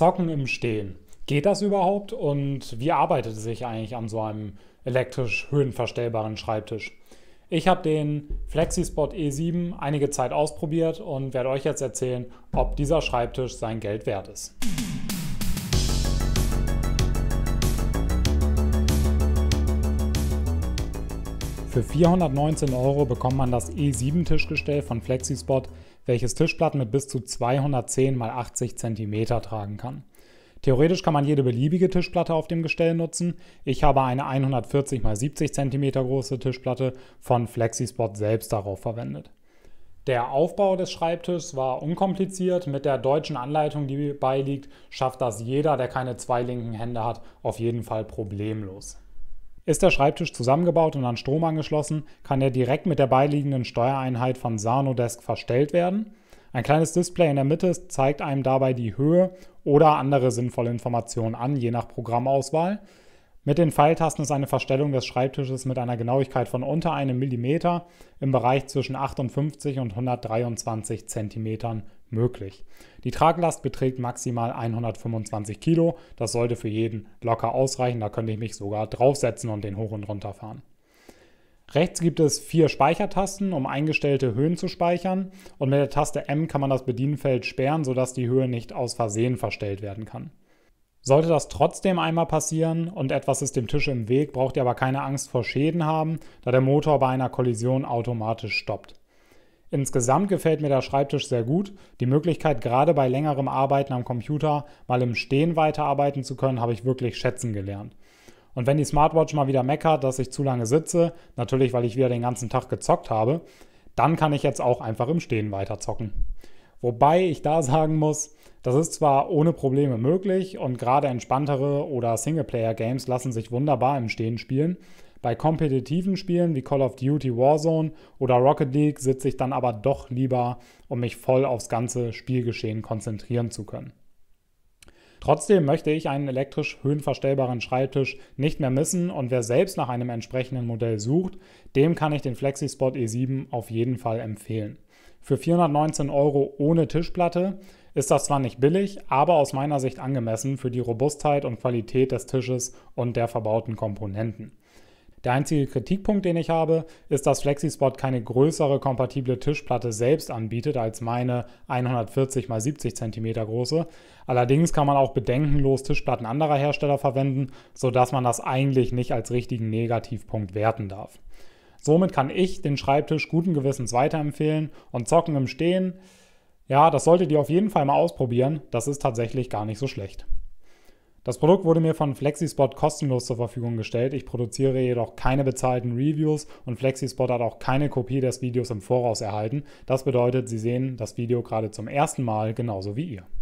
Zocken im Stehen. Geht das überhaupt und wie arbeitet es sich eigentlich an so einem elektrisch höhenverstellbaren Schreibtisch? Ich habe den FlexiSpot E7 einige Zeit ausprobiert und werde euch jetzt erzählen, ob dieser Schreibtisch sein Geld wert ist. Für 419 Euro bekommt man das E7 Tischgestell von FlexiSpot, welches Tischplatten mit bis zu 210 x 80 cm tragen kann. Theoretisch kann man jede beliebige Tischplatte auf dem Gestell nutzen. Ich habe eine 140 x 70 cm große Tischplatte von FlexiSpot selbst darauf verwendet. Der Aufbau des Schreibtischs war unkompliziert. Mit der deutschen Anleitung, die beiliegt, schafft das jeder, der keine zwei linken Hände hat, auf jeden Fall problemlos. Ist der Schreibtisch zusammengebaut und an Strom angeschlossen, kann er direkt mit der beiliegenden Steuereinheit von Sanodesk verstellt werden. Ein kleines Display in der Mitte zeigt einem dabei die Höhe oder andere sinnvolle Informationen an, je nach Programmauswahl. Mit den Pfeiltasten ist eine Verstellung des Schreibtisches mit einer Genauigkeit von unter einem Millimeter im Bereich zwischen 58 und 123 Zentimetern möglich. Die Traglast beträgt maximal 125 Kilo. Das sollte für jeden locker ausreichen. Da könnte ich mich sogar draufsetzen und den hoch und runter fahren. Rechts gibt es vier Speichertasten, um eingestellte Höhen zu speichern. Und mit der Taste M kann man das Bedienfeld sperren, sodass die Höhe nicht aus Versehen verstellt werden kann. Sollte das trotzdem einmal passieren und etwas ist dem Tisch im Weg, braucht ihr aber keine Angst vor Schäden haben, da der Motor bei einer Kollision automatisch stoppt. Insgesamt gefällt mir der Schreibtisch sehr gut. Die Möglichkeit, gerade bei längerem Arbeiten am Computer mal im Stehen weiterarbeiten zu können, habe ich wirklich schätzen gelernt. Und wenn die Smartwatch mal wieder meckert, dass ich zu lange sitze, natürlich weil ich wieder den ganzen Tag gezockt habe, dann kann ich jetzt auch einfach im Stehen weiterzocken. Wobei ich da sagen muss, das ist zwar ohne Probleme möglich und gerade entspanntere oder Singleplayer-Games lassen sich wunderbar im Stehen spielen, bei kompetitiven Spielen wie Call of Duty Warzone oder Rocket League sitze ich dann aber doch lieber, um mich voll aufs ganze Spielgeschehen konzentrieren zu können. Trotzdem möchte ich einen elektrisch höhenverstellbaren Schreibtisch nicht mehr missen und wer selbst nach einem entsprechenden Modell sucht, dem kann ich den FlexiSpot E7 auf jeden Fall empfehlen. Für 419 Euro ohne Tischplatte ist das zwar nicht billig, aber aus meiner Sicht angemessen für die Robustheit und Qualität des Tisches und der verbauten Komponenten. Der einzige Kritikpunkt, den ich habe, ist, dass FlexiSpot keine größere kompatible Tischplatte selbst anbietet als meine 140 x 70 cm große. Allerdings kann man auch bedenkenlos Tischplatten anderer Hersteller verwenden, sodass man das eigentlich nicht als richtigen Negativpunkt werten darf. Somit kann ich den Schreibtisch guten Gewissens weiterempfehlen und zocken im Stehen. Ja, das solltet ihr auf jeden Fall mal ausprobieren. Das ist tatsächlich gar nicht so schlecht. Das Produkt wurde mir von FlexiSpot kostenlos zur Verfügung gestellt. Ich produziere jedoch keine bezahlten Reviews und FlexiSpot hat auch keine Kopie des Videos im Voraus erhalten. Das bedeutet, Sie sehen das Video gerade zum ersten Mal genauso wie ihr.